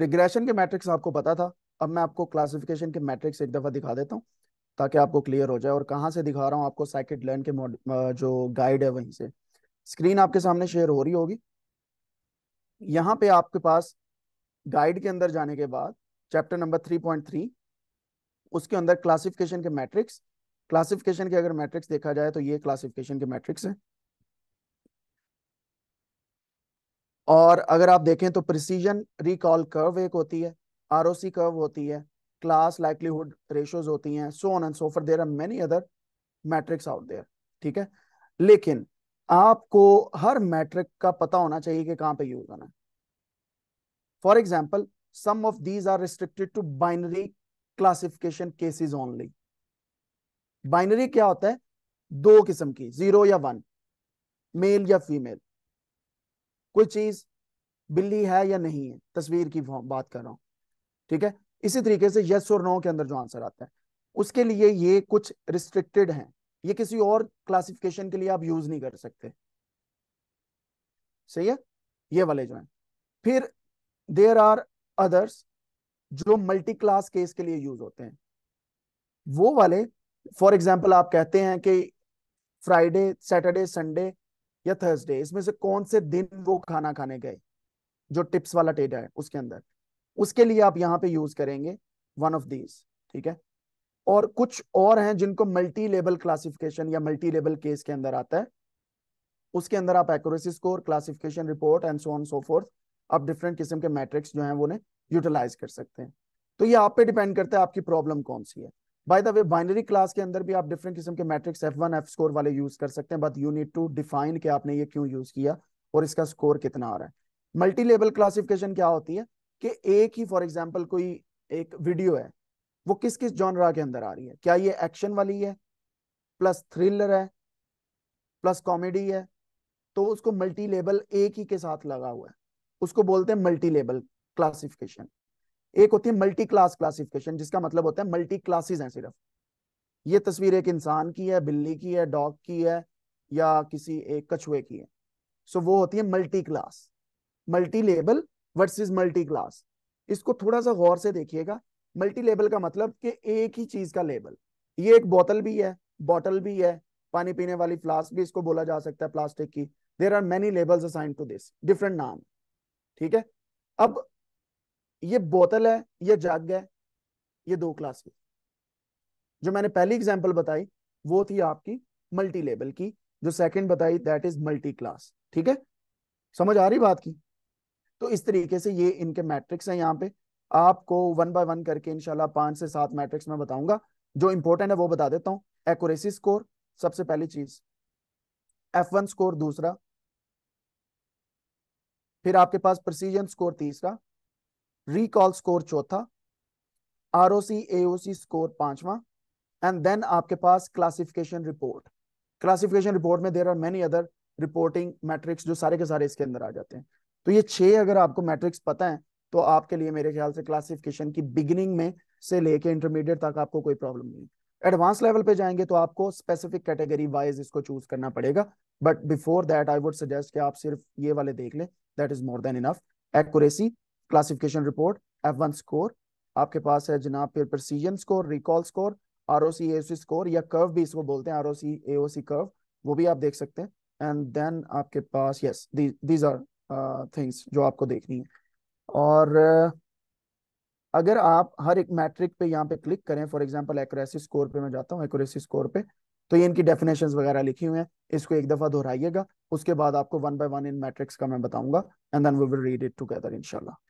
regression के matrix आपको पता था अब मैं आपको क्लासिफिकेशन के मैट्रिक्स एक दफ़ा दिखा देता हूँ ताकि आपको क्लियर हो जाए और कहाँ से दिखा रहा हूँ आपको साइकिट लर्न के जो गाइड है वहीं से स्क्रीन आपके सामने शेयर हो रही होगी यहाँ पे आपके पास गाइड के अंदर जाने के बाद chapter number three point three उसके अंदर क्लासिफिकेशन के मैट्रिक्स क्लासिफिकेशन के अगर मैट्रिक्स देखा जाए तो ये क्लासिफिकेशन के मैट्रिक्स है और अगर आप देखें तो प्रिसीजन रिकॉल कर्व एक होती है आर कर्व होती है क्लास लाइकलीहुड रेशोज होती हैं so on and so forth there are many other metrics out there ठीक है लेकिन आपको हर मैट्रिक का पता होना चाहिए कि कहां पे यूज होना है for example some of these are restricted to binary classification cases only binary क्या होता है दो किस्म की जीरो या वन मेल या फीमेल कोई चीज बिल्ली है या नहीं है तस्वीर की बात कर रहा हूं ठीक है इसी तरीके से यस और नो के अंदर जो आंसर आता है उसके लिए ये कुछ रिस्ट्रिक्टेड है ये किसी और क्लासिफिकेशन के लिए आप यूज नहीं कर सकते सही है ये वाले जो है फिर देर आर अदर्स जो मल्टी क्लास केस के लिए यूज होते हैं वो वाले फॉर एग्जाम्पल आप कहते हैं कि फ्राइडे सैटरडे संडे या थर्सडे इसमें से कौन से दिन वो खाना खाने गए जो टिप्स वाला डेटा है उसके अंदर उसके लिए आप यहाँ पे यूज करेंगे वन ऑफ दीज ठीक है और कुछ और हैं जिनको मल्टी लेवल क्लासिफिकेशन या मल्टी लेवल केस के अंदर आता है उसके अंदर आप accuracy score classification report and so on so forth आप डिफरेंट किस्म के मैट्रिक्स जो है वो यूटिलाइज कर सकते हैं तो ये आप पे डिपेंड करता है आपकी प्रॉब्लम कौन सी है by the way binary class के अंदर भी आप डिफरेंट किस्म के metrics F one F score वाले यूज कर सकते हैं but you need to define के आपने ये क्यों यूज किया और इसका स्कोर कितना आ रहा है मल्टी लेवल क्लासिफिकेशन क्या होती है कि एक ही फॉर एग्जाम्पल कोई एक वीडियो है वो किस किस जॉनरा के अंदर आ रही है क्या ये एक्शन वाली है प्लस थ्रिलर है प्लस कॉमेडी है तो उसको मल्टी लेबल एक ही के साथ लगा हुआ है उसको बोलते हैं मल्टी लेबल क्लासिफिकेशन एक होती है मल्टी क्लास क्लासिफिकेशन जिसका मतलब होता है मल्टी क्लासेज हैं सिर्फ ये तस्वीर एक इंसान की है बिल्ली की है डॉग की है या किसी एक कछुए की है सो so, वो होती है multi class multi label versus multi class इसको थोड़ा सा गौर से देखिएगा मल्टी लेबल का मतलब कि एक ही चीज का लेबल ये एक बोतल भी है बॉटल भी है पानी पीने वाली फ्लास्क भी इसको बोला जा सकता है प्लास्टिक की there are many labels assign to this different नाम ठीक है अब ये बोतल है ये जग है ये दो की जो मैंने पहली एग्जाम्पल बताई वो थी आपकी मल्टी लेवल की जो सेकंड बताई दैट इज मल्टी क्लास ठीक है समझ आ रही बात की तो इस तरीके से ये इनके मैट्रिक्स हैं यहाँ पे आपको वन बाय वन करके इनशाला पांच से सात मैट्रिक्स में बताऊंगा जो इंपॉर्टेंट है वो बता देता हूँ एक्यूरेसी स्कोर सबसे पहली चीज एफ वन स्कोर दूसरा फिर आपके पास प्रोसीजन स्कोर तीसरा रिकॉल स्कोर चौथा आर एओसी स्कोर पांचवा एंड देन आपके पास क्लासिफिकेशन रिपोर्ट क्लासिफिकेशन रिपोर्ट में there are many other reporting metrics जो सारे के सारे इसके अंदर आ जाते हैं तो ये छह अगर आपको मैट्रिक्स पता है तो आपके लिए मेरे ख्याल से क्लासिफिकेशन की बिगिनिंग में से लेके इंटरमीडिएट तक आपको कोई प्रॉब्लम नहीं एडवांस लेवल पे जाएंगे तो आपको स्पेसिफिक कैटेगरी वाइज इसको चूज करना पड़ेगा but before that I would suggest कि आप सिर्फ ये वाले देख लें that is more than enough accuracy classification report F one score आपके पास है जनाब फिर precision score recall score R O C A C score या कर्व भी इसको बोलते हैं are O C A O C curve वो भी आप देख सकते हैं एंड देन आपके पास यस दीज आर थिंग्स जो आपको देखनी है और uh, अगर आप हर एक मैट्रिक पे यहाँ पे क्लिक करें फॉर एग्जाम्पल एक्यूरेसी स्कोर पे मैं जाता हूँ एक्यूरेसी स्कोर पे तो ये इनकी डेफिनेशंस वगैरह लिखी हुई हैं इसको एक दफा दोहराइएगा उसके बाद आपको वन बाय वन इन मैट्रिक्स का मैं बताऊंगा and then we will read it together इनशाला